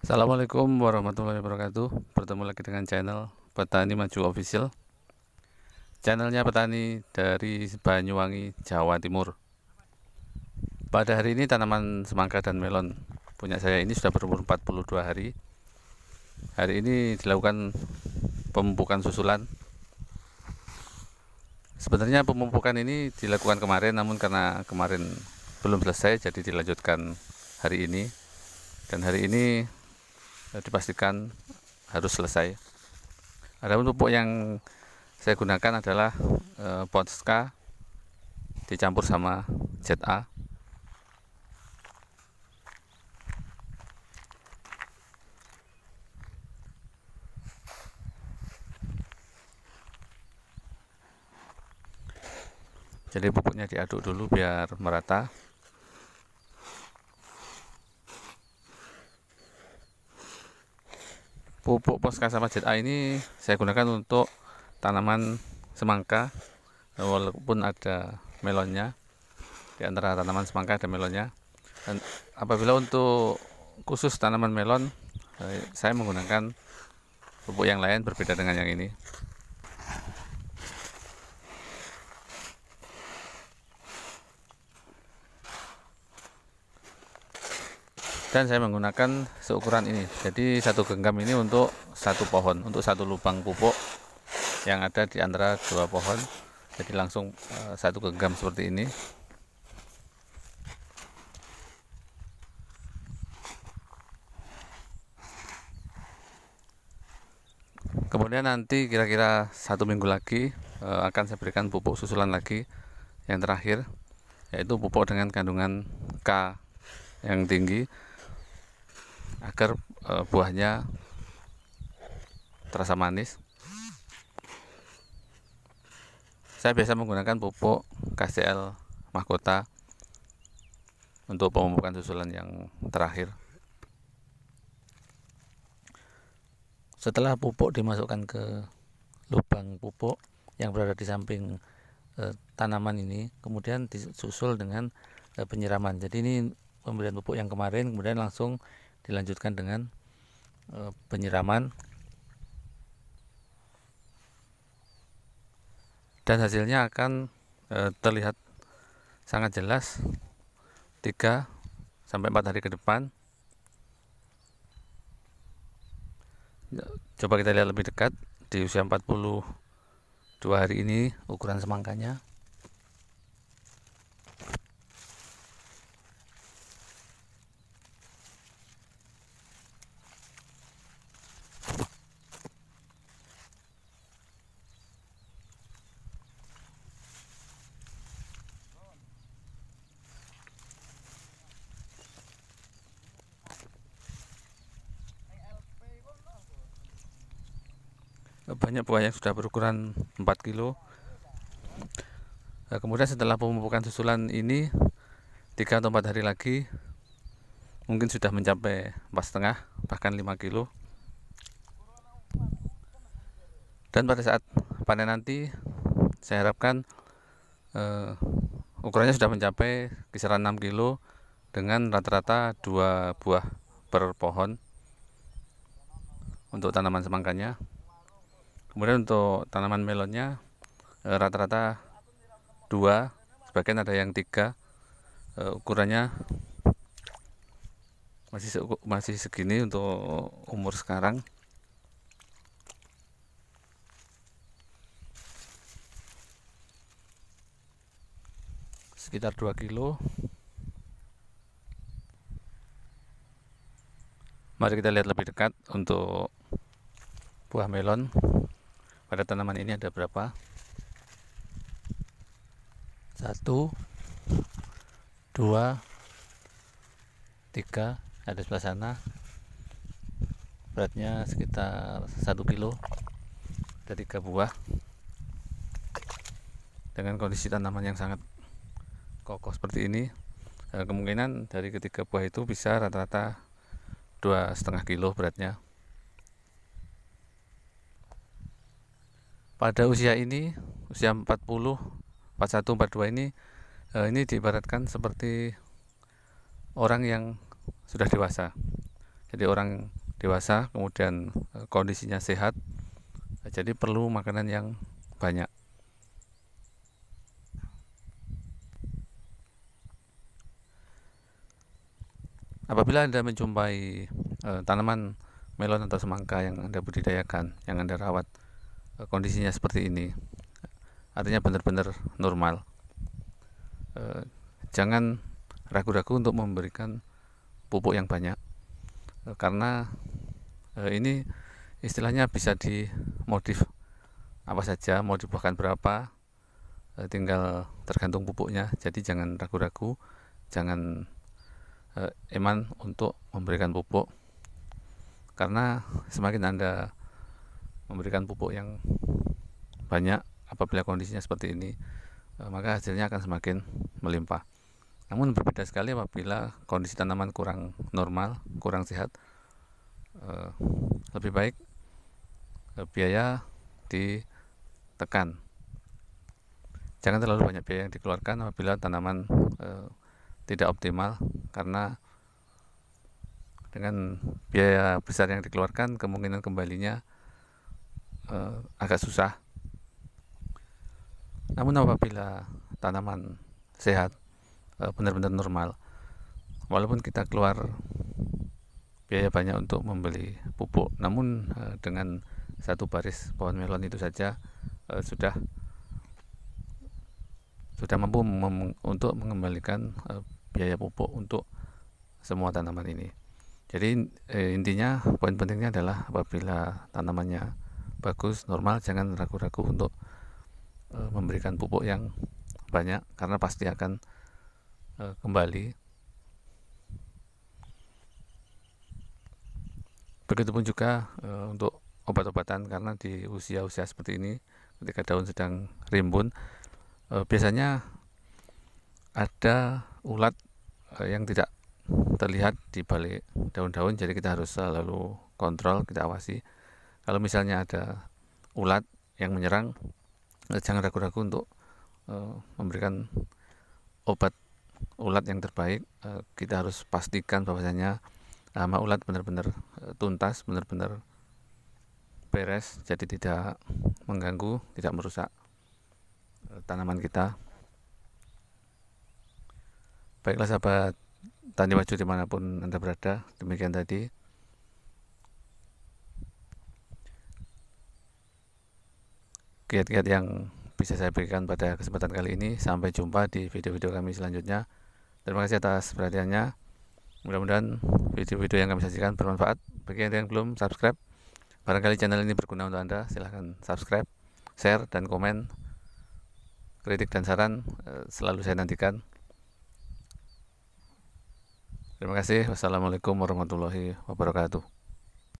Assalamualaikum warahmatullahi wabarakatuh Bertemu lagi dengan channel Petani Maju Official Channelnya petani dari Banyuwangi, Jawa Timur Pada hari ini tanaman semangka dan melon Punya saya ini sudah berumur 42 hari Hari ini dilakukan pemupukan susulan Sebenarnya pemupukan ini dilakukan kemarin Namun karena kemarin belum selesai jadi dilanjutkan hari ini dan hari ini Eh, dipastikan harus selesai. Adapun pupuk yang saya gunakan adalah e, eh, Ponska dicampur sama ZA. Jadi pupuknya diaduk dulu biar merata. pupuk poskasa masjid A ini saya gunakan untuk tanaman semangka walaupun ada melonnya di antara tanaman semangka ada melonnya dan apabila untuk khusus tanaman melon eh, saya menggunakan pupuk yang lain berbeda dengan yang ini dan saya menggunakan seukuran ini jadi satu genggam ini untuk satu pohon untuk satu lubang pupuk yang ada di antara dua pohon jadi langsung eh, satu genggam seperti ini kemudian nanti kira-kira satu minggu lagi eh, akan saya berikan pupuk susulan lagi yang terakhir yaitu pupuk dengan kandungan K yang tinggi agar e, buahnya terasa manis. Saya biasa menggunakan pupuk KCL mahkota untuk pemupukan susulan yang terakhir. Setelah pupuk dimasukkan ke lubang pupuk yang berada di samping e, tanaman ini, kemudian disusul dengan e, penyiraman. Jadi ini pemberian pupuk yang kemarin, kemudian langsung dilanjutkan dengan eh, penyiraman dan hasilnya akan eh, terlihat sangat jelas 3 sampai 4 hari ke depan ya, coba kita lihat lebih dekat di usia 42 hari ini ukuran semangkanya banyak buah yang sudah berukuran 4 kilo nah, kemudian setelah pemupukan susulan ini 3 atau 4 hari lagi mungkin sudah mencapai empat setengah bahkan 5 kilo dan pada saat panen nanti saya harapkan uh, ukurannya sudah mencapai kisaran 6 kilo dengan rata-rata dua buah per pohon untuk tanaman semangkanya kemudian untuk tanaman melonnya eh, rata-rata dua sebagian ada yang tiga uh, ukurannya masih masih segini untuk umur sekarang sekitar 2 kilo mari kita lihat lebih dekat untuk buah melon pada tanaman ini ada berapa satu dua tiga ada sebelah sana beratnya sekitar satu kilo ada tiga buah dengan kondisi tanaman yang sangat kokoh seperti ini eh, kemungkinan dari ketiga buah itu bisa rata-rata dua setengah kilo beratnya pada usia ini usia 40 41 42 ini eh, ini diibaratkan seperti orang yang sudah dewasa jadi orang dewasa kemudian eh, kondisinya sehat eh, jadi perlu makanan yang banyak apabila anda menjumpai eh, tanaman melon atau semangka yang anda budidayakan yang anda rawat kondisinya seperti ini artinya benar-benar normal e, jangan ragu-ragu untuk memberikan pupuk yang banyak e, karena e, ini istilahnya bisa dimodif apa saja mau dibuahkan berapa tinggal tergantung pupuknya jadi jangan ragu-ragu jangan eman untuk memberikan pupuk karena semakin anda memberikan pupuk yang banyak apabila kondisinya seperti ini eh, maka hasilnya akan semakin melimpah. Namun berbeda sekali apabila kondisi tanaman kurang normal, kurang sehat. Eh, lebih baik eh, biaya ditekan. Jangan terlalu banyak biaya yang dikeluarkan apabila tanaman tidak optimal karena dengan biaya besar yang dikeluarkan kemungkinan kembalinya uh, agak susah. Namun apabila tanaman sehat benar eh, benar-benar normal, walaupun kita keluar biaya banyak untuk membeli pupuk, namun uh, dengan satu baris pohon melon itu saja uh, sudah sudah mampu untuk mengembalikan uh, biaya pupuk untuk semua tanaman ini. Jadi intinya poin pentingnya adalah apabila tanamannya bagus normal jangan ragu-ragu untuk e, memberikan pupuk yang banyak karena pasti akan e, kembali begitupun juga e, untuk obat-obatan karena di usia-usia seperti ini ketika daun sedang rimbun e, biasanya ada ulat e, yang tidak terlihat di balik daun-daun jadi kita harus selalu kontrol kita awasi kalau misalnya ada ulat yang menyerang eh, jangan ragu-ragu untuk uh, memberikan obat ulat yang terbaik uh, kita harus pastikan bahwasanya hama ulat benar-benar tuntas benar-benar beres jadi tidak mengganggu tidak merusak uh, tanaman kita baiklah sahabat tani maju dimanapun anda berada demikian tadi kiat-kiat yang bisa saya berikan pada kesempatan kali ini. Sampai jumpa di video-video kami selanjutnya. Terima kasih atas perhatiannya. Mudah-mudahan video-video yang kami sajikan bermanfaat. Bagi yang belum subscribe, barangkali channel ini berguna untuk Anda, silahkan subscribe, share, dan komen. Kritik dan saran eh, selalu saya nantikan. Terima kasih. Wassalamualaikum warahmatullahi wabarakatuh.